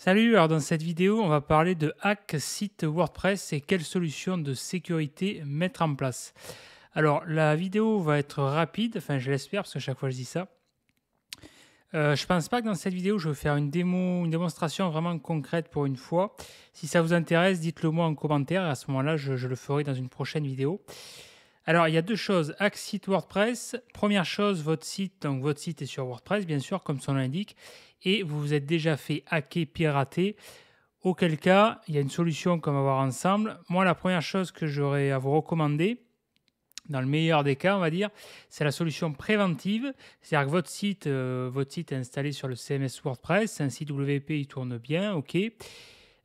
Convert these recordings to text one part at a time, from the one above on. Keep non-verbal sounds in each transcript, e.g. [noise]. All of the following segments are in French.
Salut, alors dans cette vidéo, on va parler de hack site WordPress et quelles solutions de sécurité mettre en place. Alors, la vidéo va être rapide, enfin je l'espère parce que chaque fois je dis ça. Je euh, je pense pas que dans cette vidéo, je vais faire une démo, une démonstration vraiment concrète pour une fois. Si ça vous intéresse, dites-le moi en commentaire et à ce moment-là, je, je, le ferai dans une prochaine vidéo. Alors, il y a deux choses. Hack site WordPress. Première chose, votre site. Donc, votre site est sur WordPress, bien sûr, comme son nom l'indique et vous vous êtes déjà fait hacker, pirater. Auquel cas, il y a une solution qu'on va voir ensemble. Moi, la première chose que j'aurais à vous recommander, dans le meilleur des cas, on va dire, c'est la solution préventive. C'est-à-dire que votre site, euh, votre site est installé sur le CMS WordPress, un site WP, il tourne bien, ok. Il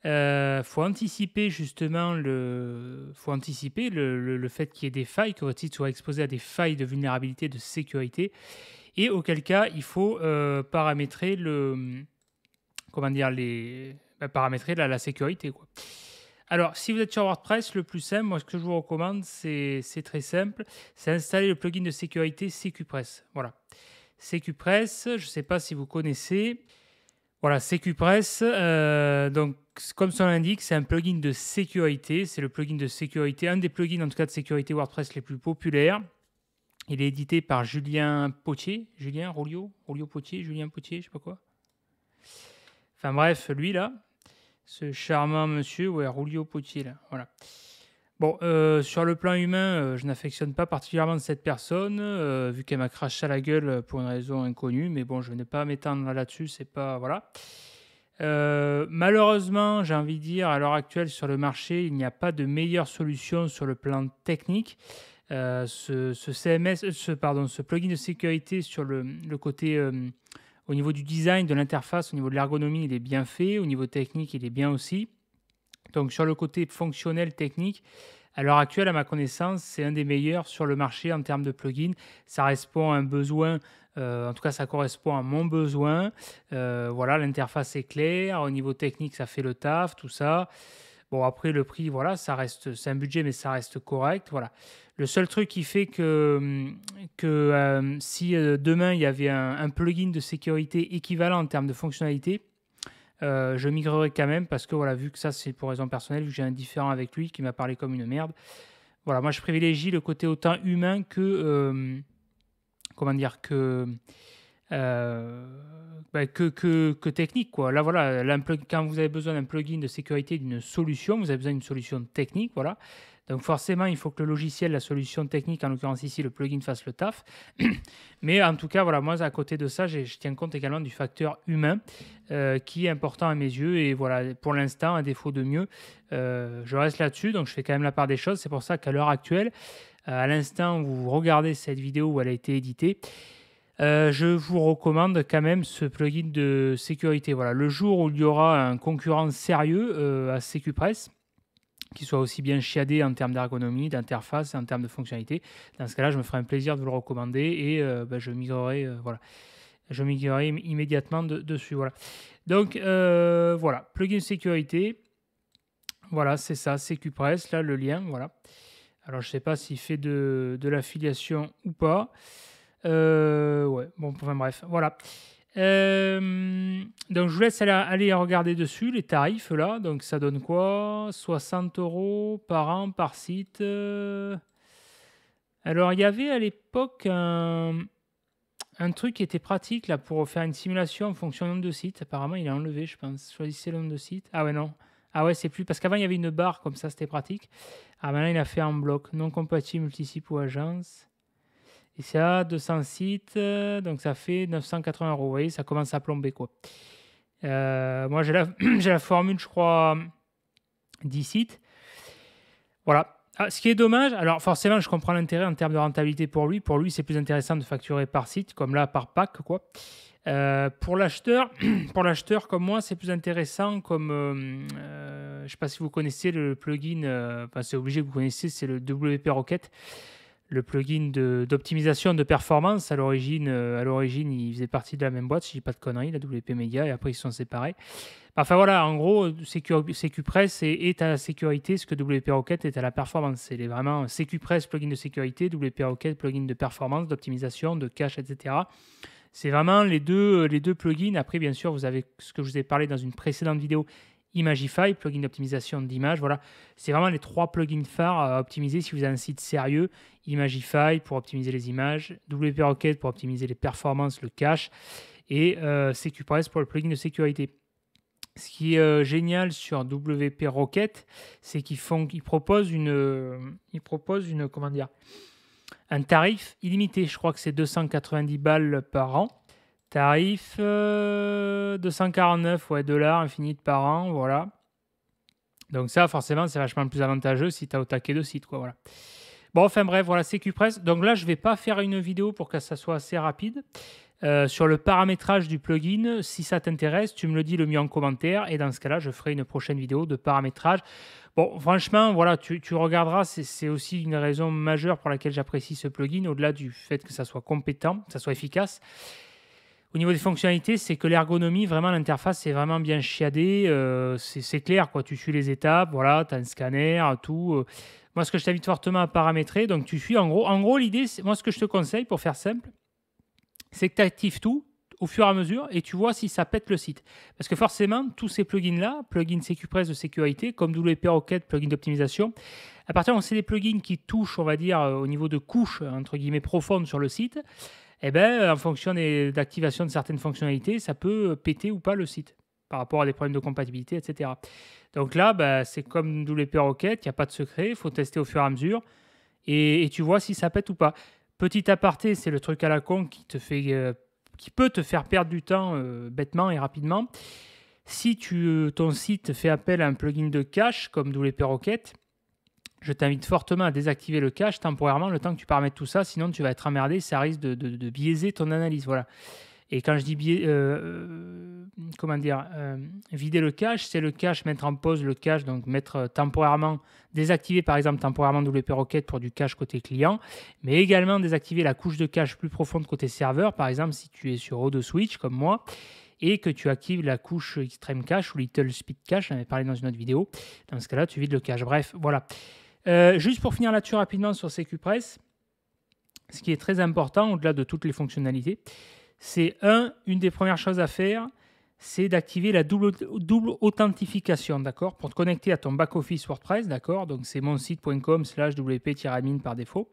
euh, faut anticiper justement le, faut anticiper le fait qu'il y ait des failles, que votre site soit exposé à des failles de vulnérabilité, de sécurité et auquel cas il faut euh, paramétrer le comment dire les bah, paramétrer la, sécurité quoi. Alors, si vous êtes sur WordPress, le plus simple, moi, ce que je vous recommande, c'est très simple, c'est installer le plugin de sécurité CQPress. Voilà. CQPress, je ne sais pas si vous connaissez. Voilà, CQPress, euh, donc, comme son l'indique, c'est un plugin de sécurité. C'est le plugin de sécurité, un des plugins en tout cas de sécurité WordPress les plus populaires. Il est édité par Julien Potier, Julien Rolio, Rolio Potier, Julien Potier, je sais pas quoi. Enfin bref, lui là, ce charmant monsieur, ouais, Rolio Potier là, voilà. Bon, euh, sur le plan humain, euh, je n'affectionne pas particulièrement cette personne, euh, vu qu'elle m'a craché à la gueule pour une raison inconnue, mais bon, je ne vais pas m'étendre là-dessus, c'est pas. Voilà. malheureusement, j'ai envie de dire, à l'heure actuelle sur le marché, il n'y a pas de meilleure solution sur le plan technique. Euh, ce, CMS, ce, euh, ce plugin de sécurité sur le, côté euh, au niveau du design, de l'interface, au niveau de l'ergonomie, il est bien fait. Au niveau technique, il est bien aussi. Donc sur le côté fonctionnel, technique, à l'heure actuelle, à ma connaissance, c'est un des meilleurs sur le marché en termes de plugin. Ça répond à un besoin, en tout cas, ça correspond à mon besoin. voilà, l'interface est claire. Au niveau technique, ça fait le taf, tout ça. Bon, après, le prix, voilà, ça reste, c'est un budget, mais ça reste correct. Voilà. Le seul truc qui fait que, hum, euh, si euh, demain il y avait un, plugin de sécurité équivalent en termes de fonctionnalité, euh, je migrerai quand même parce que voilà, vu que ça c'est pour raison personnelle, vu que j'ai un différent avec lui qui m'a parlé comme une merde. Voilà, moi je privilégie le côté autant humain que hum, comment dire que euh, bah, que, que, technique. Quoi. Là, voilà, quand vous avez besoin d'un plugin de sécurité, d'une solution, vous avez besoin d'une solution technique. Voilà. Donc forcément, il faut que le logiciel, la solution technique, en l'occurrence ici le plugin, fasse le taf. [clears throat] Mais en tout cas, voilà, moi à côté de ça, je tiens compte également du facteur humain euh, qui est important à mes yeux. Et voilà, pour l'instant, à défaut de mieux, euh, je reste là-dessus. Donc je fais quand même la part des choses. C'est pour ça qu'à l'heure actuelle, à l'instant où vous regardez cette vidéo où elle a été éditée, euh, je vous recommande quand même ce plugin de sécurité. Voilà, le jour où il y aura un concurrent sérieux euh, à SecuPress, qui soit aussi bien chiadé en termes d'ergonomie, d'interface, en termes de fonctionnalité, dans ce cas-là, je me ferai un plaisir de vous le recommander et euh, bah, je migrerai. immédiatement dessus. Voilà. Donc voilà, plugin sécurité. Voilà, c'est ça, SecuPress, là le lien. Voilà. Alors je ne sais pas s'il fait de, de l'affiliation ou pas. Euh, ouais, bon, enfin bref, voilà. Euh, donc je vous laisse aller, regarder dessus les tarifs là. Donc ça donne quoi 60 euros par an par site. Euh. Alors il y avait à l'époque un, un, truc qui était pratique là pour faire une simulation en fonction du nombre de sites. Apparemment il a enlevé, je pense. Choisissez le nombre de sites. Ah ouais non. Ah ouais c'est plus parce qu'avant il y avait une barre comme ça c'était pratique. Ah maintenant il a fait un bloc non compatible multisite ou agence. Et ça, 200 sites, euh, donc ça fait 980 euros. Vous voyez, ça commence à plomber. quoi. Euh, moi, [clears throat] j'ai la, formule, je crois, 10 sites. Voilà. Ah, ce qui est dommage, alors forcément, je comprends l'intérêt en termes de rentabilité pour lui. Pour lui, c'est plus intéressant de facturer par site, comme là, par pack. Quoi. Euh, pour l'acheteur, [clears throat] pour l'acheteur comme moi, c'est plus intéressant comme, je ne sais pas si vous connaissez le plugin, enfin, c'est obligé que vous connaissez, c'est le WP Rocket le plugin d'optimisation de, performance. À l'origine, euh, à l'origine, il faisait partie de la même boîte, si je dis pas de conneries, la WP Media, et après ils se sont séparés. Enfin voilà, en gros, CQPress est, est, à la sécurité ce que WP Rocket est à la performance. C'est vraiment CQPress, plugin de sécurité, WP Rocket, plugin de performance, d'optimisation, de cache, etc. C'est vraiment les deux, euh, les deux plugins. Après, bien sûr, vous avez ce que je vous ai parlé dans une précédente vidéo, Imagify, plugin d'optimisation d'image. Voilà, c'est vraiment les trois plugins phares à optimiser si vous avez un site sérieux Imagify pour optimiser les images, WP Rocket pour optimiser les performances, le cache, et euh, pour le plugin de sécurité. Ce qui est euh, génial sur WP Rocket, c'est qu'ils font, ils proposent une, euh, ils proposent une, comment dire, un tarif illimité. Je crois que c'est 290 balles par an. Tarif 249 euh, ouais, dollars infinite par an, voilà. Donc ça, forcément, c'est vachement plus avantageux si tu as au taquet de sites. quoi, voilà. Bon, enfin bref, voilà, c'est Qpress. Donc là, je ne vais pas faire une vidéo pour que ça soit assez rapide. Euh, sur le paramétrage du plugin, si ça t'intéresse, tu me le dis le mieux en commentaire et dans ce cas-là, je ferai une prochaine vidéo de paramétrage. Bon, franchement, voilà, tu, regarderas, c'est aussi une raison majeure pour laquelle j'apprécie ce plugin, au-delà du fait que ça soit compétent, que ça soit efficace. Au niveau des fonctionnalités, c'est que l'ergonomie, vraiment, l'interface est vraiment bien chiadée. Euh, c'est clair, quoi. Tu suis les étapes, voilà, tu as un scanner, tout. Euh, moi, ce que je t'invite fortement à paramétrer, donc tu suis en gros. En gros, l'idée, moi, ce que je te conseille pour faire simple, c'est que tu actives tout au fur et à mesure et tu vois si ça pète le site. Parce que forcément, tous ces plugins-là, plugins SecuPress de sécurité, comme WP Rocket, plugins d'optimisation, à partir où c'est des plugins qui touchent, on va dire, euh, au niveau de couches, entre guillemets, profondes sur le site, eh ben, en fonction d'activation de certaines fonctionnalités, ça peut péter ou pas le site par rapport à des problèmes de compatibilité, etc. Donc là, bah, c'est comme WP Rocket, il n'y a pas de secret, il faut tester au fur et à mesure et, tu vois si ça pète ou pas. Petit aparté, c'est le truc à la con qui, te fait, euh, qui peut te faire perdre du temps euh, bêtement et rapidement. Si tu, euh, ton site fait appel à un plugin de cache comme WP Rocket, je t'invite fortement à désactiver le cache temporairement le temps que tu paramètres tout ça, sinon tu vas être emmerdé, ça risque de, de biaiser ton analyse. Voilà. Et quand je dis euh, euh, comment dire, euh, vider le cache, c'est le cache, mettre en pause le cache, donc mettre temporairement, désactiver par exemple temporairement WP Rocket pour du cache côté client, mais également désactiver la couche de cache plus profonde côté serveur, par exemple si tu es sur O2 Switch comme moi, et que tu actives la couche Extreme Cache ou Little Speed Cache, j'en avais parlé dans une autre vidéo. Dans ce cas-là, tu vides le cache. Bref, voilà. juste pour finir là-dessus rapidement sur CQPress, ce qui est très important au-delà de toutes les fonctionnalités, c'est un, une des premières choses à faire, c'est d'activer la double, authentification, d'accord, pour te connecter à ton back-office WordPress, d'accord, donc c'est mon site.com slash wp-admin par défaut.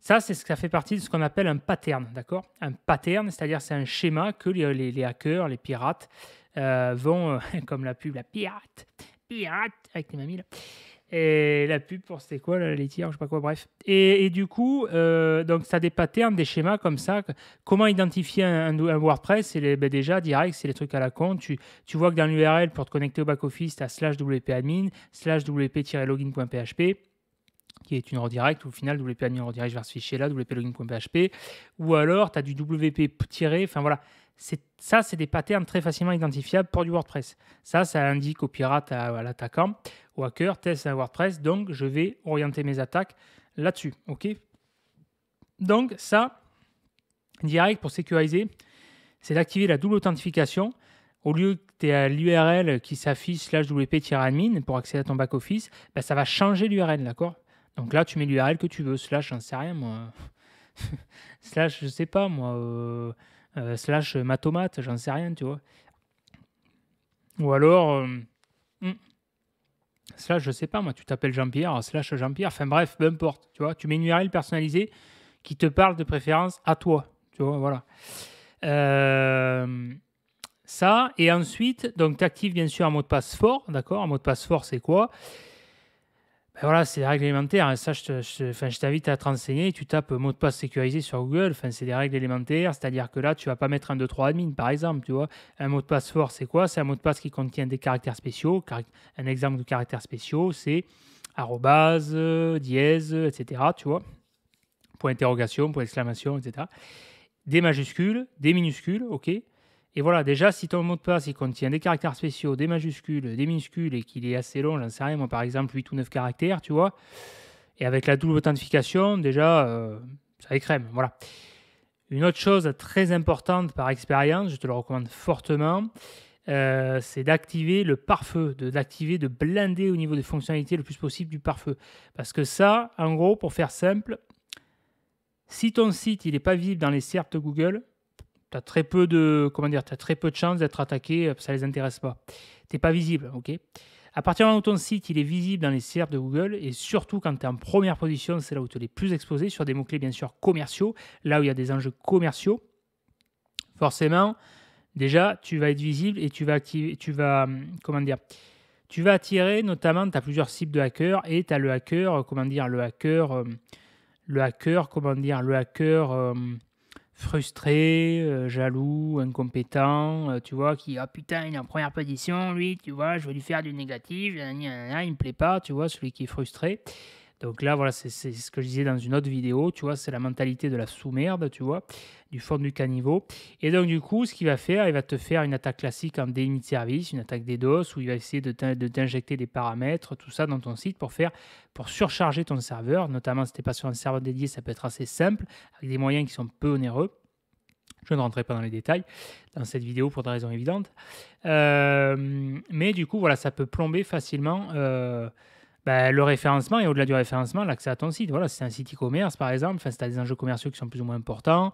Ça, c'est ce ça fait partie de ce qu'on appelle un pattern, d'accord Un pattern, c'est-à-dire c'est un schéma que les, hackers, les pirates euh, vont, euh, [laughs] comme la pub, la pirate, pirate, avec les mamies là, et la pub pour c'était quoi, la laitière, je sais pas quoi, bref. Et, du coup, euh, donc ça a des patterns, des schémas comme ça. Comment identifier un, WordPress C'est ben, déjà direct, c'est les trucs à la con. Tu, tu vois que dans l'URL, pour te connecter au back-office, tu as slash wp-admin, slash wp-login.php qui est une redirect, au final, wp-admin redirige vers ce fichier-là, wp-login.php, ou alors tu as du wp-, enfin voilà, ça, c'est des patterns très facilement identifiables pour du WordPress. Ça, ça indique au pirate, à, à l'attaquant, au hacker, test à WordPress. Donc, je vais orienter mes attaques là-dessus. OK Donc, ça, direct pour sécuriser, c'est d'activer la double authentification. Au lieu que tu aies l'URL qui s'affiche slash wp-admin pour accéder à ton back-office, ben, ça va changer l'URL, d'accord Donc là, tu mets l'URL que tu veux, slash, j'en sais rien, moi. [laughs] slash, je sais pas, moi. Euh, euh, slash ma tomate, j'en sais rien, tu vois. Ou alors, euh, hmm, slash, je sais pas, moi, tu t'appelles Jean-Pierre, slash Jean-Pierre, enfin bref, peu importe, tu vois. Tu mets une URL personnalisée qui te parle de préférence à toi, tu vois, voilà. Euh, ça, et ensuite, donc tu actives bien sûr un mot de passe fort, d'accord Un mot de passe fort, c'est quoi ben voilà, c'est réglementaire. Hein. Ça, je, je, t'invite à te renseigner. Tu tapes mot de passe sécurisé sur Google. c'est des règles élémentaires. C'est-à-dire que là, tu vas pas mettre un 2, 3 admin, par exemple. Tu vois, un mot de passe fort, c'est quoi C'est un mot de passe qui contient des caractères spéciaux. un exemple de caractères spéciaux, c'est arrobase, euh, dièse, etc. Tu vois, point interrogation, point exclamation, etc. Des majuscules, des minuscules, ok. Et voilà, déjà, si ton mot de passe il contient des caractères spéciaux, des majuscules, des minuscules et qu'il est assez long, j'en sais rien, moi par exemple 8 ou 9 caractères, tu vois, et avec la double authentification, déjà, euh, ça écrème. Voilà. Une autre chose très importante par expérience, je te le recommande fortement, euh, c'est d'activer le pare-feu, de de blinder au niveau des fonctionnalités le plus possible du pare-feu. Parce que ça, en gros, pour faire simple, si ton site il n'est pas visible dans les SERP de Google, tu as très peu de comment dire, très peu de chances d'être attaqué, euh, ça les intéresse pas. n'es pas visible, ok. À partir du moment où ton site il est visible dans les SERP de Google et surtout quand tu es en première position, c'est là où tu es le plus exposé sur des mots-clés bien sûr commerciaux, là où il y a des enjeux commerciaux. Forcément, déjà tu vas être visible et tu vas tu vas hum, comment dire, tu vas attirer notamment tu as plusieurs cibles de hackers et tu as euh, hum, le hacker, comment dire, le hacker, le hacker, comment dire, le hacker frustré, euh, jaloux, incompétent, euh, tu vois, qui, ah putain, il est en première position, lui, tu vois, je veux lui faire du négatif, il me plaît pas, tu vois, celui qui est frustré. Donc là, voilà, c'est ce que je disais dans une autre vidéo, tu vois, c'est la mentalité de la sous-merde, tu vois, du fond du caniveau. Et donc, du coup, ce qu'il va faire, il va te faire une attaque classique en déni de service, une attaque DDoS, DOS, où il va essayer de t'injecter des paramètres, tout ça dans ton site pour faire, pour surcharger ton serveur, notamment si tu n'es pas sur un serveur dédié, ça peut être assez simple, avec des moyens qui sont peu onéreux. Je ne rentrerai pas dans les détails dans cette vidéo pour des raisons évidentes. Euh, mais du coup, voilà, ça peut plomber facilement. Euh, bah, le référencement et au-delà du référencement, l'accès à ton site. Voilà, si c'est un site e-commerce par exemple, enfin, si tu as des enjeux commerciaux qui sont plus ou moins importants,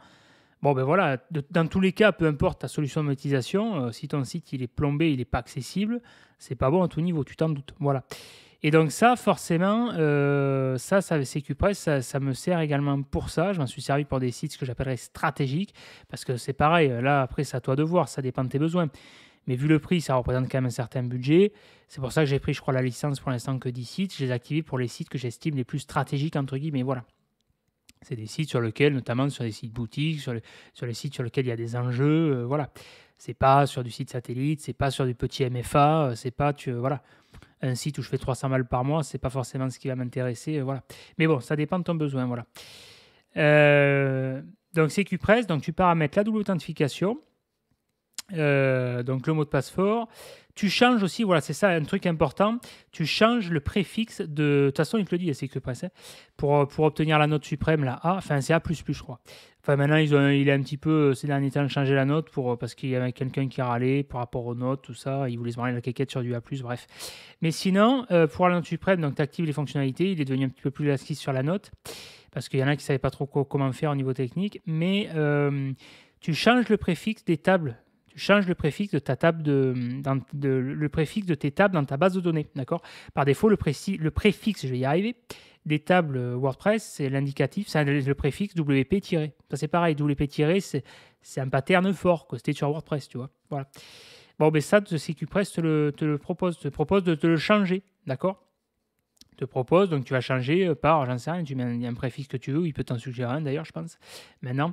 bon ben voilà, dans tous les cas, peu importe ta solution de monétisation, euh, si ton site il est plombé, il n'est pas accessible, c'est pas bon à tout niveau, tu t'en doutes. Voilà. Et donc ça, forcément, euh, ça, ça, CQPress, ça, ça me sert également pour ça. Je m'en suis servi pour des sites que j'appellerais stratégiques, parce que c'est pareil, là, après, c'est à toi de voir, ça dépend de tes besoins. Mais vu le prix, ça représente quand même un certain budget. C'est pour ça que j'ai pris, je crois, la licence pour l'instant que 10 sites. Je les activés pour les sites que j'estime les plus stratégiques, entre guillemets. Voilà. C'est des sites sur lesquels, notamment sur des sites boutiques, sur, les sites sur lesquels il y a des enjeux. Ce euh, voilà. C'est pas sur du site satellite, c'est pas sur du petit MFA, euh, c'est pas tu, euh, voilà un site où je fais 300 balles par mois, c'est pas forcément ce qui va m'intéresser. voilà. Mais bon, ça dépend de ton besoin. Voilà. donc QPress, donc tu paramètres la double authentification. Euh, donc le mot de passe fort. Tu changes aussi, voilà, c'est ça un truc important, tu changes le préfixe de. De toute façon, il te le dit, c'est que passe, pour, pour obtenir la note suprême, la A, enfin c'est A, je crois. Enfin maintenant, ils ont, il est un petit peu, euh, ces derniers temps, changé la note pour, euh, parce qu'il y avait quelqu'un qui râlait par rapport aux notes, tout ça, il voulait se marrer la caquette sur du A, bref. Mais sinon, pour la note suprême, donc tu actives les fonctionnalités, il est devenu un petit peu plus lassiste sur la note, parce qu'il y en a qui ne savaient pas trop comment faire au niveau technique, mais. tu changes le préfixe des tables Change le préfixe de ta table de, le préfixe de tes tables dans ta base de données, d'accord Par défaut, le, le préfixe, je vais y arriver, des tables WordPress, c'est l'indicatif, c'est le préfixe WP-. Ça, c'est pareil, WP- c'est, c'est un pattern fort que c'était sur WordPress, tu vois. Voilà. Bon, mais ben, ça, CQPress te le, te le propose, te propose de te le changer, d'accord te propose, donc tu vas changer par, j'en sais rien, tu mets un, un préfixe que tu veux, il peut t'en suggérer un d'ailleurs, je pense, maintenant,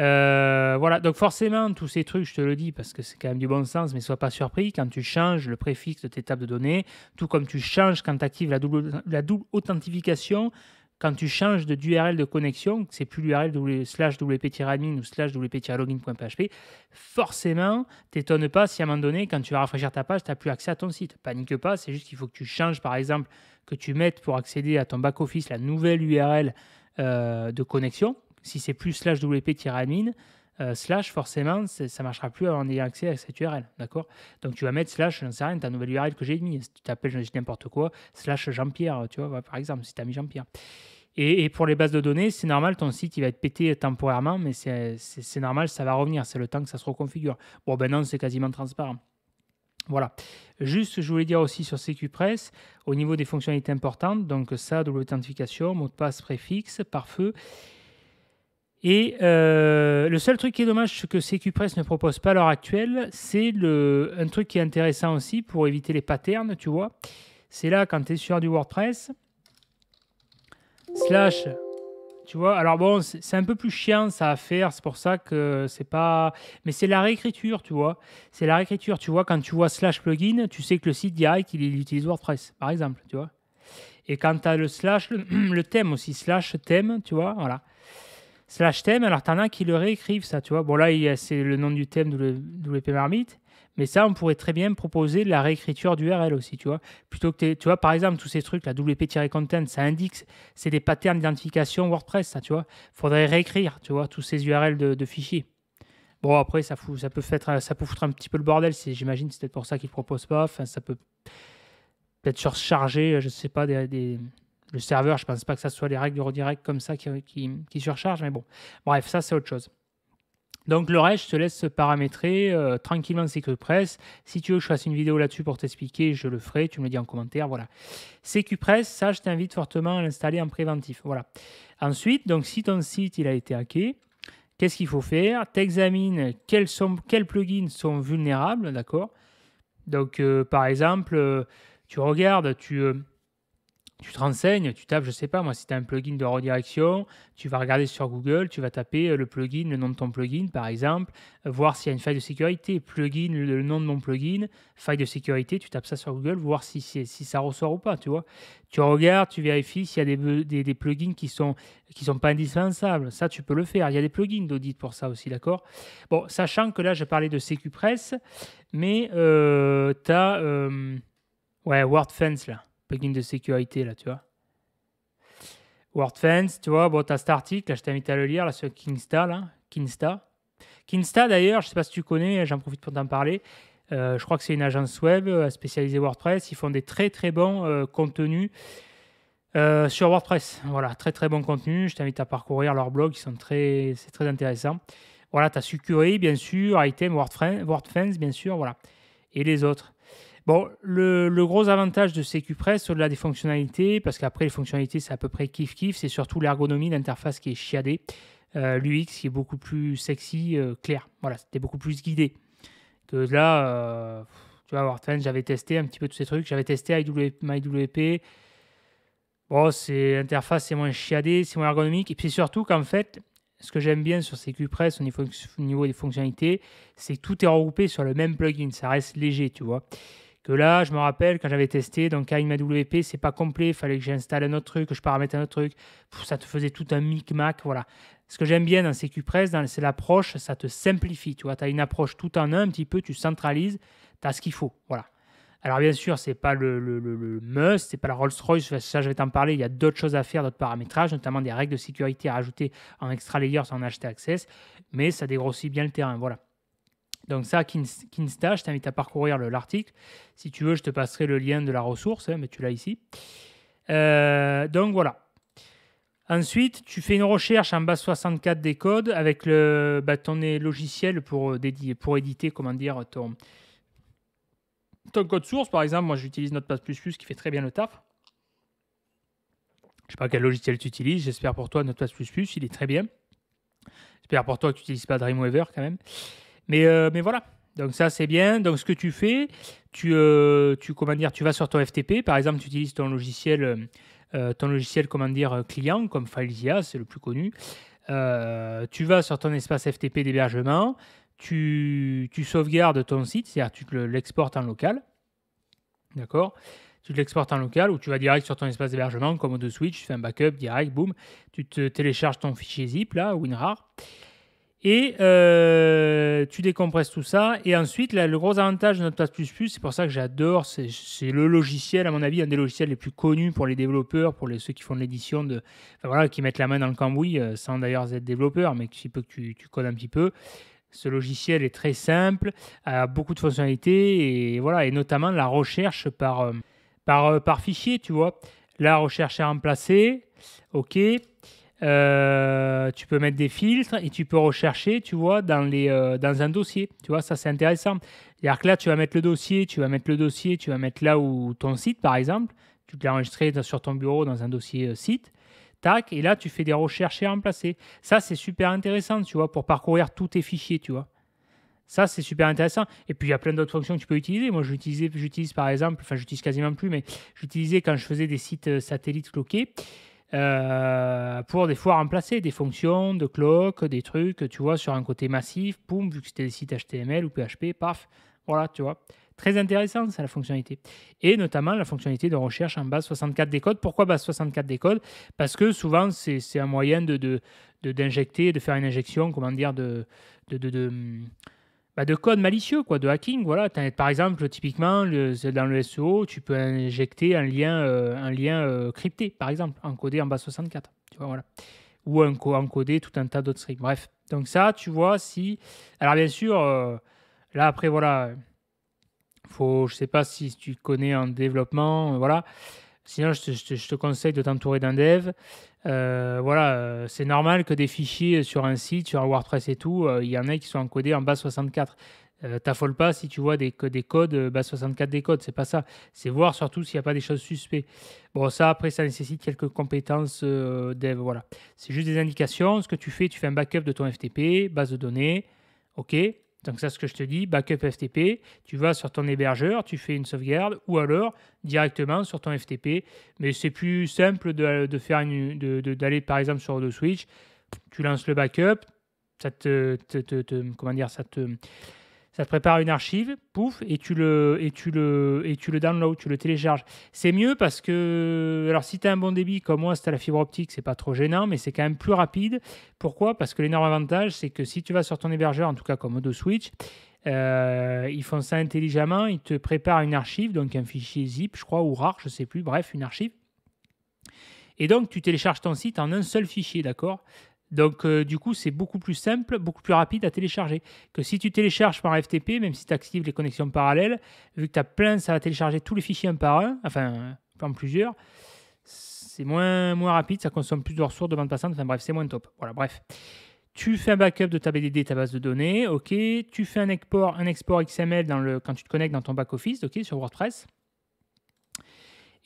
euh, voilà, donc forcément, tous ces trucs, je te le dis parce que c'est quand même du bon sens, mais sois pas surpris quand tu changes le préfixe de tes tables de données, tout comme tu changes quand tu actives la double, authentification, quand tu changes de d'URL de connexion, c'est plus l'URL slash wp-admin ou slash wp-login.php, forcément, t'étonne pas si à un moment donné, quand tu vas rafraîchir ta page, tu n'as plus accès à ton site. Panique pas, c'est juste qu'il faut que tu changes, par exemple, que tu mettes pour accéder à ton back-office la nouvelle URL euh, de connexion si c'est plus slash wp-admin, euh, slash, forcément, ça ne marchera plus en ayant accès à cette URL. D'accord Donc, tu vas mettre slash, je n'en sais rien, ta nouvelle URL que j'ai mis, tu t'appelles, n'importe quoi, slash Jean-Pierre, tu vois, par exemple, si tu as mis Jean-Pierre. Et, pour les bases de données, c'est normal, ton site, il va être pété temporairement, mais c'est normal, ça va revenir. C'est le temps que ça se reconfigure. Bon, ben non, c'est quasiment transparent. Voilà. Juste, je voulais dire aussi sur CQPress, au niveau des fonctionnalités importantes, donc ça, double authentification, mot de passe préfixe, pare-feu. Et euh, le seul truc qui est dommage que CQPress ne propose pas à l'heure actuelle, c'est un truc qui est intéressant aussi pour éviter les patterns, tu vois. C'est là, quand tu es sur du WordPress, slash, tu vois. Alors bon, c'est un peu plus chiant ça à faire, c'est pour ça que c'est pas... Mais c'est la réécriture, tu vois. C'est la réécriture, tu vois. Quand tu vois slash plugin, tu sais que le site direct, il, utilise WordPress, par exemple, tu vois. Et quand tu as le slash, le, [clears throat] le thème aussi, slash thème, tu vois, voilà slash thème. Alors, t'en as qui le réécrivent, ça, tu vois. Bon, là, c'est le nom du thème WP Marmite. Mais ça, on pourrait très bien proposer la réécriture d'URL aussi, tu vois. Plutôt que, tu vois, par exemple, tous ces trucs, la WP-content, ça indique, c'est des patterns d'identification WordPress, ça, tu vois. Faudrait réécrire, tu vois, tous ces URL de, fichiers. Bon, après, ça, fout, ça, peut foutre, ça peut foutre un petit peu le bordel. J'imagine c'est peut-être pour ça qu'ils ne proposent pas. Enfin, ça peut peut-être surcharger, je ne sais pas, des, le serveur, je ne pense pas que ce soit les règles de redirect comme ça qui, qui, surchargent, mais bon. Bref, ça, c'est autre chose. Donc le reste, je te laisse paramétrer euh, tranquillement press. Si tu veux que je fasse une vidéo là-dessus pour t'expliquer, je le ferai. Tu me le dis en commentaire. Voilà. press, ça, je t'invite fortement à l'installer en préventif. Voilà. Ensuite, donc si ton site il a été hacké, qu'est-ce qu'il faut faire Tu quels, quels plugins sont vulnérables, d'accord Donc euh, par exemple, euh, tu regardes, tu tu te renseignes, tu tapes, je sais pas moi, si tu as un plugin de redirection, tu vas regarder sur Google, tu vas taper euh, le plugin, le nom de ton plugin par exemple, euh, voir s'il y a une faille de sécurité, plugin, le nom de mon plugin, faille de sécurité, tu tapes ça sur Google, voir si, ça ressort ou pas, tu vois. Tu regardes, tu vérifies s'il y a des, plugins qui sont qui sont pas indispensables, ça tu peux le faire. Il y a des plugins d'audit pour ça aussi, d'accord Bon, sachant que là, je parlais de SécuPress, mais euh, tu as ouais, WordFence là plugin de sécurité, là, tu vois. WordFence, tu vois, bon, as cet article, là, je t'invite à le lire, là, sur Kinsta, là, Kinsta. Kinsta, d'ailleurs, je ne sais pas si tu connais, j'en profite pour t'en parler. Euh, je crois que c'est une agence web euh, spécialisée WordPress. Ils font des très, très bons euh, contenus sur WordPress. Voilà, très, très bons contenus, Je t'invite à parcourir leur blog, ils sont très, c'est très intéressant. Voilà, tu as Sucuri, bien sûr, Item, WordFence, bien sûr, voilà. Et les autres. Bon, le, gros avantage de Press, au-delà des fonctionnalités, parce qu'après les fonctionnalités, c'est à peu près kiff-kiff, c'est surtout l'ergonomie, l'interface qui est chiadée, euh, l'UX qui est beaucoup plus sexy, euh, clair. Voilà, c'était beaucoup plus guidé. Que là, euh, tu vas voir, j'avais testé un petit peu tous ces trucs, j'avais testé MyWP. Bon, c'est interface, c'est moins chiadée, c'est moins ergonomique, et puis surtout qu'en fait, ce que j'aime bien sur CQ au au niveau des fonctionnalités, c'est que tout est regroupé sur le même plugin, ça reste léger, tu vois. Que là, je me rappelle quand j'avais testé, donc WP, c'est pas complet, il fallait que j'installe un autre truc, que je paramètre un autre truc. ça te faisait tout un micmac, voilà. Ce que j'aime bien dans Press, c'est l'approche, ça te simplifie, tu vois. Tu as une approche tout en un, un petit peu, tu centralises, tu as ce qu'il faut, voilà. Alors bien sûr, c'est pas le, must, c'est pas la Rolls-Royce, ça je vais t'en parler, il y a d'autres choses à faire, d'autres paramétrages, notamment des règles de sécurité à rajouter en extra layers en HT Access, mais ça dégrossit bien le terrain, voilà. Donc ça, Kinsta, je t'invite à parcourir l'article. Si tu veux, je te passerai le lien de la ressource, hein, mais tu l'as ici. Euh, donc voilà. Ensuite, tu fais une recherche en base 64 des codes avec bah, ton logiciel pour, euh, pour éditer comment dire, ton, ton code source. Par exemple, moi j'utilise Notepad++ qui fait très bien le taf. Je ne sais pas quel logiciel tu utilises, j'espère pour toi Notepad++, il est très bien. J'espère pour toi que tu n'utilises pas Dreamweaver quand même. Euh, mais, voilà. Donc ça, c'est bien. Donc ce que tu fais, tu, euh, tu, comment dire, tu vas sur ton FTP. Par exemple, tu utilises ton logiciel, euh, ton logiciel comment dire, client, comme FileZilla c'est le plus connu. tu vas sur ton espace FTP d'hébergement. Tu, tu, sauvegardes ton site, c'est-à-dire tu l'exportes en local. D'accord tu l'exportes en local ou tu vas direct sur ton espace d'hébergement comme de Switch, tu fais un backup direct, boum, tu te télécharges ton fichier zip là, WinRAR. Et euh, tu décompresses tout ça. Et ensuite, le gros avantage de Notepad, c'est pour ça que j'adore, c'est le logiciel, à mon avis, un des logiciels les plus connus pour les développeurs, pour les, ceux qui font de l'édition, de, voilà, qui mettent la main dans le cambouis, euh, sans d'ailleurs être développeur, mais qui peut que tu, tu codes un petit peu. Ce logiciel est très simple, a beaucoup de fonctionnalités, et, voilà, et notamment la recherche par, euh, par, par fichier, tu vois. La recherche est remplacée, ok. Euh, tu peux mettre des filtres et tu peux rechercher, tu vois, dans, les, euh, dans un dossier. Tu vois, ça c'est intéressant. cest à que là, tu vas mettre le dossier, tu vas mettre le dossier, tu vas mettre là où ton site, par exemple, tu l'as enregistré sur ton bureau dans un dossier euh, site. Tac, et là, tu fais des recherches et remplacer. Ça, c'est super intéressant, tu vois, pour parcourir tous tes fichiers, tu vois. Ça, c'est super intéressant. Et puis, il y a plein d'autres fonctions que tu peux utiliser. Moi, j'utilisais, j'utilise par exemple, enfin, j'utilise quasiment plus, mais j'utilisais quand je faisais des sites satellites cloqués. Euh, pour des fois remplacer des fonctions de clock, des trucs, tu vois, sur un côté massif, poum, vu que c'était des sites HTML ou PHP, paf, voilà, tu vois. Très intéressante, c'est la fonctionnalité. Et notamment la fonctionnalité de recherche en base 64 codes. Pourquoi base 64 codes Parce que souvent, c'est un moyen d'injecter, de, de, de, faire une injection, comment dire, de, hum, bah, de code malicieux, quoi, de hacking. Voilà. Par exemple, typiquement, dans le SEO, tu peux injecter un lien, euh, un lien euh, crypté, par exemple, encodé en bas 64. Tu voilà. Ou encodé encoder tout un tas d'autres strings. Bref. Donc ça, tu vois, si... Alors bien sûr, euh, là après, voilà, faut, je sais pas si tu connais en développement, voilà. Sinon, je te, je te conseille de t'entourer d'un dev. Euh, voilà, euh, c'est normal que des fichiers sur un site, sur un WordPress et tout, euh, il y en a qui sont encodés en base 64. Euh, t'affole pas si tu vois des, des codes, base 64 des codes, c'est pas ça. C'est voir surtout s'il n'y a pas des choses suspectes. Bon, ça, après, ça nécessite quelques compétences dev, voilà. C'est juste des indications. Ce que tu fais, tu fais un backup de ton FTP, base de données, OK donc ça, ce que je te dis, backup FTP, tu vas sur ton hébergeur, tu fais une sauvegarde, ou alors directement sur ton FTP. Mais c'est plus simple de, faire d'aller par exemple sur le Switch, tu lances le backup, ça te comment dire, ça te ça te prépare une archive, pouf, et tu le, et tu le, et tu le download, tu le télécharges. C'est mieux parce que, alors si tu as un bon débit comme moi, si tu as la fibre optique, c'est pas trop gênant, mais c'est quand même plus rapide. Pourquoi Parce que l'énorme avantage, c'est que si tu vas sur ton hébergeur, en tout cas comme Odo Switch, euh, ils font ça intelligemment, ils te préparent une archive, donc un fichier zip, je crois, ou rare, je sais plus, bref, une archive. Et donc, tu télécharges ton site en un seul fichier, d'accord donc, euh, du coup, c'est beaucoup plus simple, beaucoup plus rapide à télécharger que si tu télécharges par FTP, même si tu actives les connexions parallèles, vu que tu as plein, ça va télécharger tous les fichiers un par un, enfin, en plusieurs. C'est moins, moins rapide, ça consomme plus de ressources de bande passante, enfin bref, c'est moins top. Voilà, bref. Tu fais un backup de ta BDD, ta base de données, ok. Tu fais un export, un export XML dans le, quand tu te connectes dans ton back-office, ok, sur WordPress.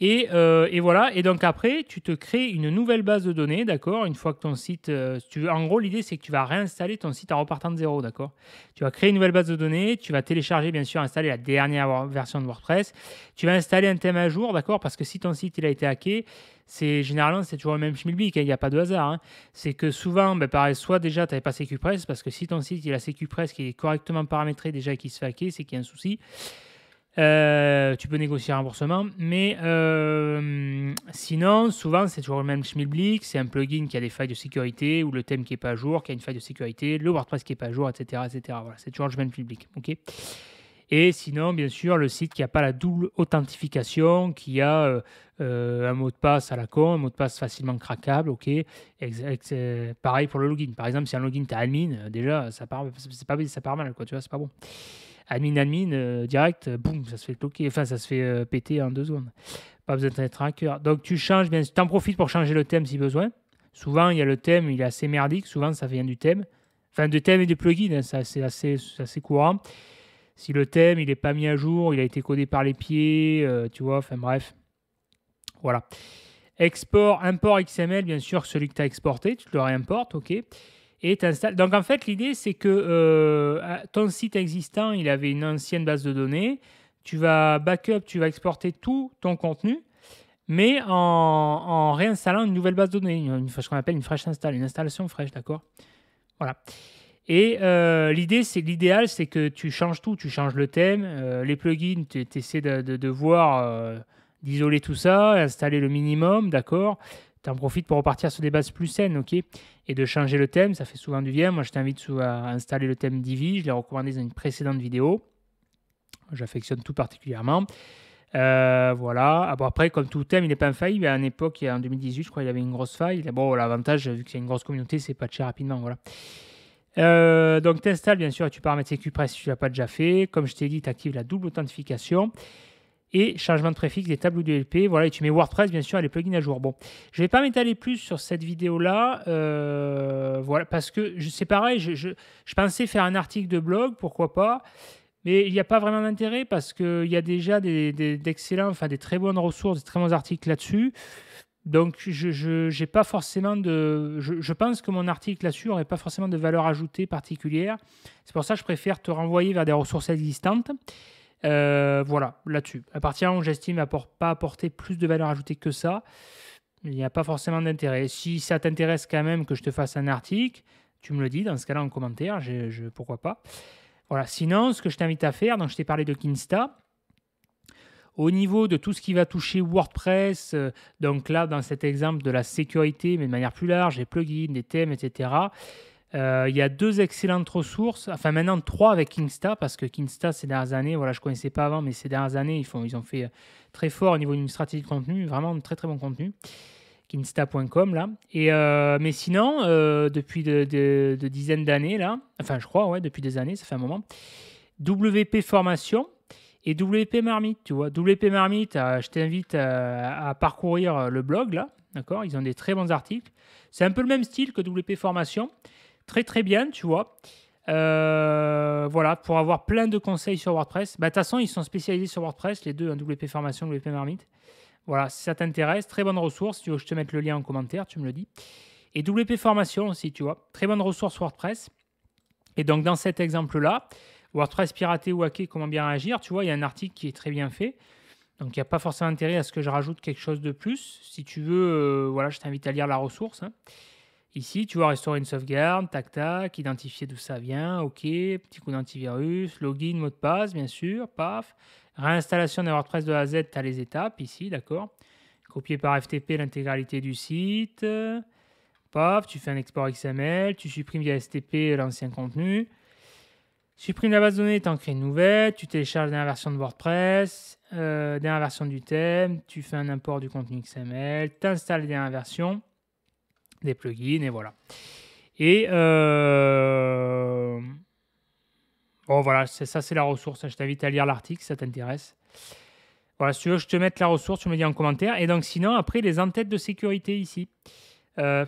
Euh, et, voilà. Et donc après, tu te crées une nouvelle base de données, d'accord Une fois que ton site. Euh, tu en gros, l'idée, c'est que tu vas réinstaller ton site en repartant de zéro, d'accord Tu vas créer une nouvelle base de données, tu vas télécharger, bien sûr, installer la dernière version de WordPress. Tu vas installer un thème à jour, d'accord Parce que si ton site il a été hacké, c'est généralement c'est toujours le même schmilblick, hein, il n'y a pas de hasard. Hein. C'est que souvent, ben, pareil, soit déjà tu n'avais pas CQPress, parce que si ton site il a CQPress qui est correctement paramétré déjà et qui se fait hacker, c'est qu'il y a un souci. Euh, tu peux négocier un remboursement, mais euh, sinon, souvent, c'est toujours le même schmilblick. C'est un plugin qui a des failles de sécurité ou le thème qui n'est pas à jour, qui a une faille de sécurité, le WordPress qui n'est pas à jour, etc. etc. Voilà, c'est toujours le même schmilblick. ok et sinon, bien sûr, le site qui n'a pas la double authentification, qui a euh, un mot de passe à la con, un mot de passe facilement craquable, ok. pareil pour le login. Par exemple, si un login t'as admin, déjà, ça part, ça part mal, quoi, tu vois, c'est pas bon admin admin euh, direct, euh, boum, ça se fait bloquer, enfin ça se fait euh, péter en deux secondes. Pas besoin d'être hacker. Donc tu changes, bien, tu en profites pour changer le thème si besoin. Souvent il y a le thème, il est assez merdique, souvent ça vient du thème, enfin du thème et du plugin, hein, ça c'est assez, courant. Si le thème il n'est pas mis à jour, il a été codé par les pieds, tu vois, enfin bref. Voilà. Export, import XML, bien sûr, celui que tu as exporté, tu le réimportes, ok. Donc en fait, l'idée, c'est que euh, ton site existant, il avait une ancienne base de données. Tu vas backup, tu vas exporter tout ton contenu, mais en, réinstallant une nouvelle base de données, une, ce qu'on appelle une fresh install, une installation fraîche, d'accord Voilà. Et euh, l'idée, c'est l'idéal, c'est que tu changes tout, tu changes le thème, euh, les plugins, tu essaies de, de, de voir, d'isoler tout ça, installer le minimum, d'accord T'en profites pour repartir sur des bases plus saines, ok Et de changer le thème, ça fait souvent du bien. Moi, je t'invite à installer le thème Divi, je l'ai recommandé dans une précédente vidéo. J'affectionne tout particulièrement. Euh, voilà. Ah, après, comme tout thème, il n'est pas infaillible. À une époque, en 2018, je crois, il avait une grosse faille. Bon, l'avantage, vu qu'il y a une grosse communauté, c'est patché rapidement, voilà. Euh, donc, tu installes bien sûr, tu paramètres avec Press si tu ne l'as pas déjà fait. Comme je t'ai dit, tu actives la double authentification et changement de préfixe des tableaux du LP. Voilà, et tu mets WordPress, bien sûr, et les plugins à jour. Bon, je ne vais pas m'étaler plus sur cette vidéo-là, euh, voilà, parce que c'est pareil, je, je, pensais faire un article de blog, pourquoi pas, mais il n'y a pas vraiment d'intérêt parce qu'il y a déjà des, d'excellents, enfin des très bonnes ressources, des très bons articles là-dessus. Donc, je n'ai pas forcément de. Je, je, pense que mon article là-dessus n'aurait pas forcément de valeur ajoutée particulière. C'est pour ça que je préfère te renvoyer vers des ressources existantes. Euh, voilà, là-dessus. À partir où j'estime apport, pas apporter plus de valeur ajoutée que ça, il n'y a pas forcément d'intérêt. Si ça t'intéresse quand même que je te fasse un article, tu me le dis dans ce cas-là en commentaire, je, pourquoi pas. Voilà, sinon, ce que je t'invite à faire, donc je t'ai parlé de Kinsta, au niveau de tout ce qui va toucher WordPress, euh, donc là, dans cet exemple de la sécurité, mais de manière plus large, les plugins, les thèmes, etc., euh, il y a deux excellentes ressources, enfin maintenant trois avec Kinsta parce que Kingsta, ces dernières années, voilà, je ne connaissais pas avant, mais ces dernières années, ils, font, ils ont fait euh, très fort au niveau d'une stratégie de contenu, vraiment très très bon contenu kinsta.com là. Et euh, mais sinon, depuis de, dizaines d'années là, enfin je crois ouais, depuis des années, ça fait un moment. WP formation et WP marmite, tu vois. WP marmite, je t'invite à, à parcourir le blog là, d'accord. Ils ont des très bons articles. C'est un peu le même style que WP formation très très bien, tu vois. Euh, voilà, pour avoir plein de conseils sur WordPress. Bah, de toute façon, ils sont spécialisés sur WordPress, les deux, hein, WP Formation, WP Marmite. Voilà, si ça t'intéresse, très bonne ressource. tu veux, je te mette le lien en commentaire, tu me le dis. Et WP Formation aussi, tu vois. Très bonne ressource WordPress. Et donc, dans cet exemple-là, WordPress piraté ou hacké, comment bien réagir Tu vois, il y a un article qui est très bien fait. Donc, il n'y a pas forcément intérêt à ce que je rajoute quelque chose de plus. Si tu veux, euh, voilà, je t'invite à lire la ressource. Hein. Ici, tu vois, restaurer une sauvegarde, tac tac, identifier d'où ça vient, ok, petit coup d'antivirus, login, mot de passe, bien sûr, paf. Réinstallation de WordPress de A à Z, tu as les étapes ici, d'accord. Copier par FTP l'intégralité du site, paf, tu fais un export XML, tu supprimes via STP l'ancien contenu. Supprime la base de données, tu en crées une nouvelle, tu télécharges la dernière version de WordPress, euh, dernière version du thème, tu fais un import du contenu XML, tu installes la dernière version des plugins, et voilà. Et euh... bon, voilà, ça, c'est la ressource. Je t'invite à lire l'article si ça t'intéresse. Voilà, si tu veux, je te mette la ressource, tu me dis en commentaire. Et donc, sinon, après, les entêtes de sécurité ici. Euh...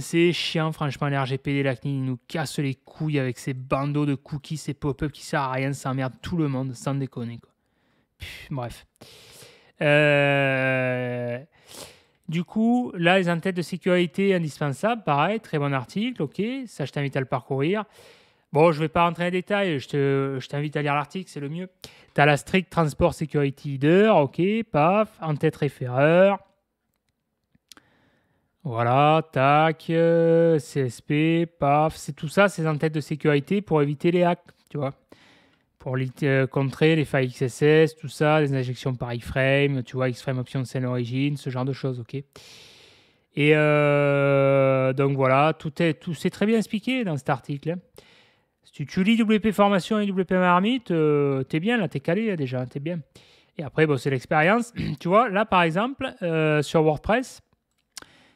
c'est chiant, franchement, les RGPD, la ils nous cassent les couilles avec ces bandeaux de cookies, ces pop-up qui servent à rien, ça emmerde tout le monde, sans déconner, quoi. bref. Euh... Du coup, là, les entêtes de sécurité indispensables, pareil, très bon article, ok, ça je t'invite à le parcourir. Bon, je ne vais pas rentrer en détail, je t'invite à lire l'article, c'est le mieux. Tu as la Strict Transport Security Leader, ok, paf, en-tête référeur. Voilà, tac, euh, CSP, paf, c'est tout ça, ces en de sécurité pour éviter les hacks, tu vois pour euh, contrer les failles XSS, tout ça, les injections par iframe, tu vois, iframe option scène origine, ce genre de choses, ok Et euh, donc voilà, tout est tout, c'est très bien expliqué dans cet article. Hein. Si tu, lis WP Formation et WP Marmite, euh, t'es bien là, t'es calé hein, déjà, hein, t'es bien. Et après, c'est l'expérience. [clears throat] tu vois, là par exemple, sur WordPress,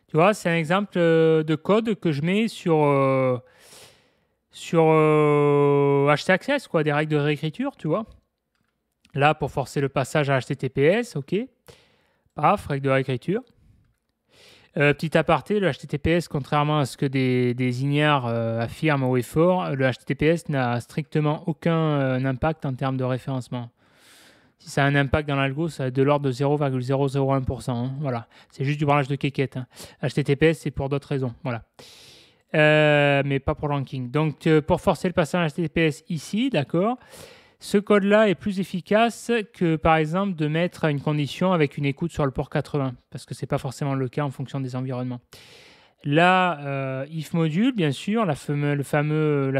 tu vois, c'est un exemple de code que je mets sur sur euh, HT Access, quoi, des règles de réécriture, tu vois. Là, pour forcer le passage à HTTPS, ok. Paf, règles de réécriture. Euh, petit aparté, le HTTPS, contrairement à ce que des, des euh, affirment au effort, le HTTPS n'a strictement aucun impact en termes de référencement. Si ça a un impact dans l'algo, ça être de l'ordre de 0,001%. Hein, voilà. C'est juste du branlage de quéquette. HTTPS, hein. c'est pour d'autres raisons. Voilà. Euh, mais pas pour ranking. Donc, euh, pour forcer le passage HTTPS ici, d'accord, ce code-là est plus efficace que, par exemple, de mettre une condition avec une écoute sur le port 80, parce que ce n'est pas forcément le cas en fonction des environnements. Là, euh, if module, bien sûr, la, la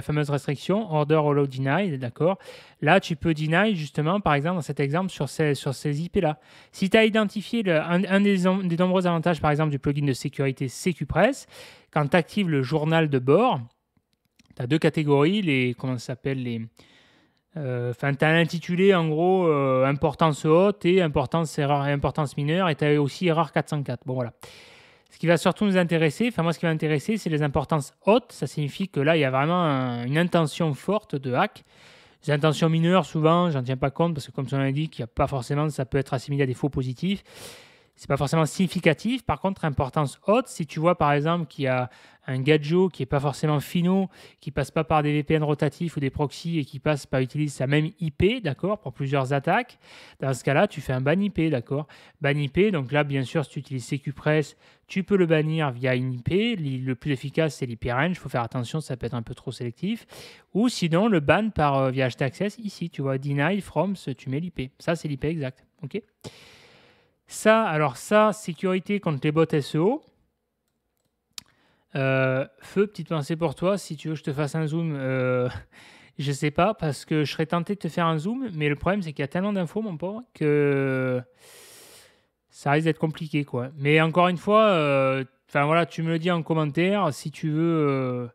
fameuse restriction, order allow deny, d'accord Là, tu peux deny, justement, par exemple, dans cet exemple, sur ces, IP-là. Si tu as identifié un, des, nombreux avantages, par exemple, du plugin de sécurité CQPress, quand tu actives le journal de bord, tu as deux catégories, les, comment ça s'appelle, les... Euh, enfin, tu as intitulé en gros euh, importance haute et importance erreur et importance mineure, et tu as aussi erreur 404. Bon, voilà. Ce qui va surtout nous intéresser, enfin moi ce qui va intéresser, c'est les importances hautes. Ça signifie que là, il y a vraiment une intention forte de hack. Les intentions mineures, souvent, j'en tiens pas compte parce que comme on l'a dit, qu'il a pas forcément, ça peut être assimilé à des faux positifs. C'est pas forcément significatif. Par contre, importance haute, si tu vois par exemple qu'il y a un gadget qui n'est pas forcément finaux qui passe pas par des VPN rotatifs ou des proxys et qui passe pas, utilise sa même IP, d'accord, pour plusieurs attaques, dans ce cas-là, tu fais un ban IP, d'accord Ban IP, donc là, bien sûr, si tu utilises CQPress, tu peux le bannir via une IP. Le plus efficace, c'est l'IP range. Il faut faire attention, ça peut être un peu trop sélectif. Ou sinon, le ban par, euh, via ici, tu vois, deny from, tu mets l'IP. Ça, c'est l'IP exact, ok ça, alors ça, sécurité contre les bots SEO, euh, feu, petite pensée pour toi, si tu veux que je te fasse un zoom, euh, [laughs] je sais pas, parce que je serais tenté de te faire un zoom, mais le problème c'est qu'il y a tellement d'infos, mon pauvre, que ça risque d'être compliqué. quoi. Mais encore une fois, euh, enfin voilà, tu me le dis en commentaire si tu veux. Euh,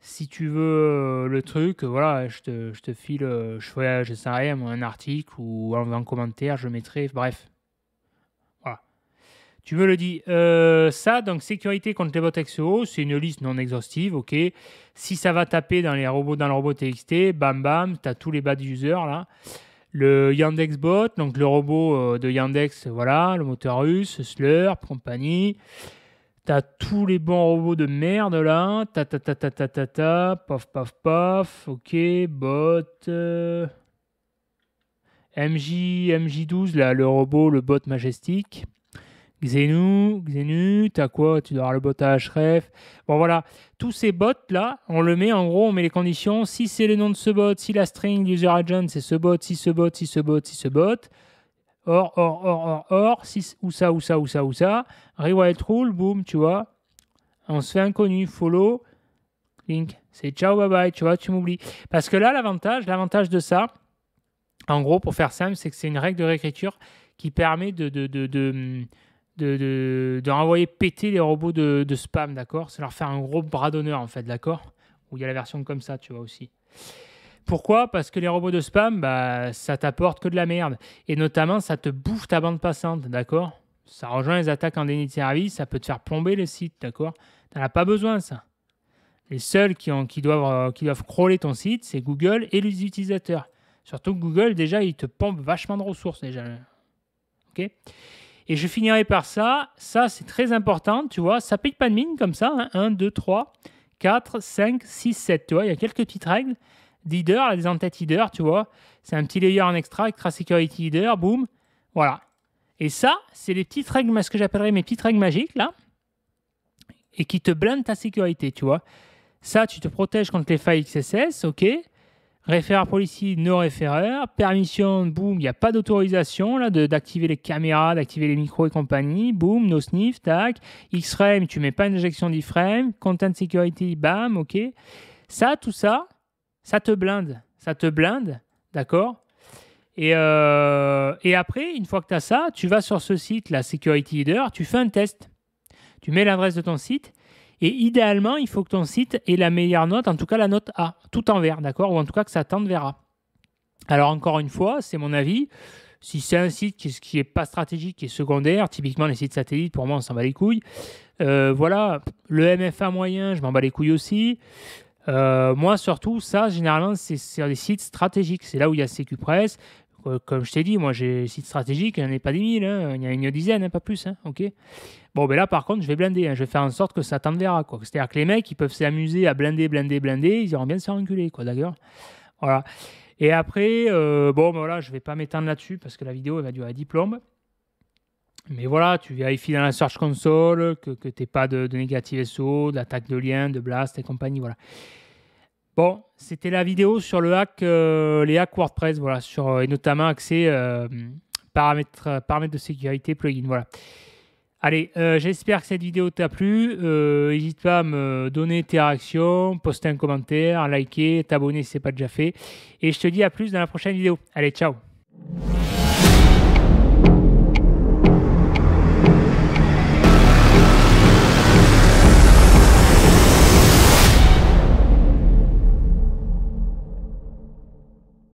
si tu veux le truc, voilà, je te, je te file, je sais rien, un article ou en commentaire, je mettrai, bref, tu me le dis. Euh, ça, donc sécurité contre les bots XO, c'est une liste non exhaustive, ok. Si ça va taper dans, les robots, dans le robot TXT, bam bam, tu as tous les bad users là. Le Yandex Bot, donc le robot euh, de Yandex, voilà, le moteur russe, Slurp, compagnie. T'as tous les bons robots de merde là. Ta ta ta ta ta ta Paf paf paf. Ok, bot. Euh, MJ, MJ12, là, le robot, le bot majestique. Xenu, Xenu, t'as quoi Tu dois avoir le bot à href. Bon voilà, tous ces bots là, on le met en gros, on met les conditions. Si c'est le nom de ce bot, si la string user agent c'est ce bot, si ce bot, si ce bot, si ce bot. Or, or, or, or, or, si, ou ça, ou ça, ou ça, ou ça. Rewrite rule, boum, tu vois. On se fait inconnu, follow, link. C'est ciao, bye bye, tu vois, tu m'oublies. Parce que là, l'avantage, l'avantage de ça, en gros, pour faire simple, c'est que c'est une règle de réécriture qui permet de, de hum, de, renvoyer péter les robots de, spam, d'accord C'est leur faire un gros bras d'honneur, en fait, d'accord Où il y a la version comme ça, tu vois aussi. Pourquoi Parce que les robots de spam, bah, ça t'apporte que de la merde. Et notamment, ça te bouffe ta bande passante, d'accord Ça rejoint les attaques en déni de service, ça peut te faire plomber le site, d'accord T'en as pas besoin, ça. Les seuls qui, ont, qui, doivent, euh, qui doivent crawler ton site, c'est Google et les utilisateurs. Surtout Google, déjà, il te pompe vachement de ressources, déjà. OK et je finirai par ça. Ça, c'est très important, tu vois. Ça pique pas de mine comme ça. 1, 2, 3, 4, 5, 6, 7. Tu vois, il y a quelques petites règles. Leader, des entêtes leader, tu vois. C'est un petit layer en extra, extra security leader, boum. Voilà. Et ça, c'est les petites règles, ce que j'appellerais mes petites règles magiques, là. Et qui te blindent ta sécurité, tu vois. Ça, tu te protèges contre les failles XSS, ok. Référeur policier, no référeur. Permission, boom, il n'y a pas d'autorisation là d'activer les caméras, d'activer les micros et compagnie. boom, no sniff, tac. X-frame, tu mets pas une injection d'iframe. Content security, bam, ok. Ça, tout ça, ça te blinde. Ça te blinde, d'accord et, euh, et après, une fois que tu as ça, tu vas sur ce site, la Security Leader, tu fais un test. Tu mets l'adresse de ton site et idéalement, il faut que ton site ait la meilleure note, en tout cas la note A, tout en vert, d'accord Ou en tout cas que ça tente vers A. Alors encore une fois, c'est mon avis. Si c'est un site qui n'est pas stratégique, qui est secondaire, typiquement les sites satellites, pour moi, on s'en bat les couilles. Euh, voilà, le MFA moyen, je m'en bats les couilles aussi. Euh, moi, surtout, ça, généralement, c'est sur les sites stratégiques. C'est là où il y a CQ euh, comme je t'ai dit, moi j'ai stratégiques, site stratégique, en a pas des mille, hein. il y en a une dizaine, hein, pas plus. Hein, ok bon, ben là par contre, je vais blinder, je vais faire en sorte que ça t'enverra. C'est-à-dire que les mecs, ils peuvent s'amuser à blinder, blinder, blinder, ils iront bien se faire quoi, d'ailleurs. Voilà. Et après, euh, bon, ben voilà, je vais pas m'étendre là-dessus parce que la vidéo, elle va durer à diplôme Mais voilà, tu vérifies dans la Search Console que, tu n'es pas de, de négatif SEO, d'attaque de lien, de blast et compagnie, voilà. Bon, c'était la vidéo sur le hack, euh, les hacks WordPress, voilà, euh, et notamment accès euh, paramètres, de sécurité, plugin, voilà. Allez, j'espère que cette vidéo t'a plu. N'hésite pas à me donner tes réactions, poster un commentaire, liker, t'abonner si ce n'est pas déjà fait. Et je te dis à plus dans la prochaine vidéo. Allez, ciao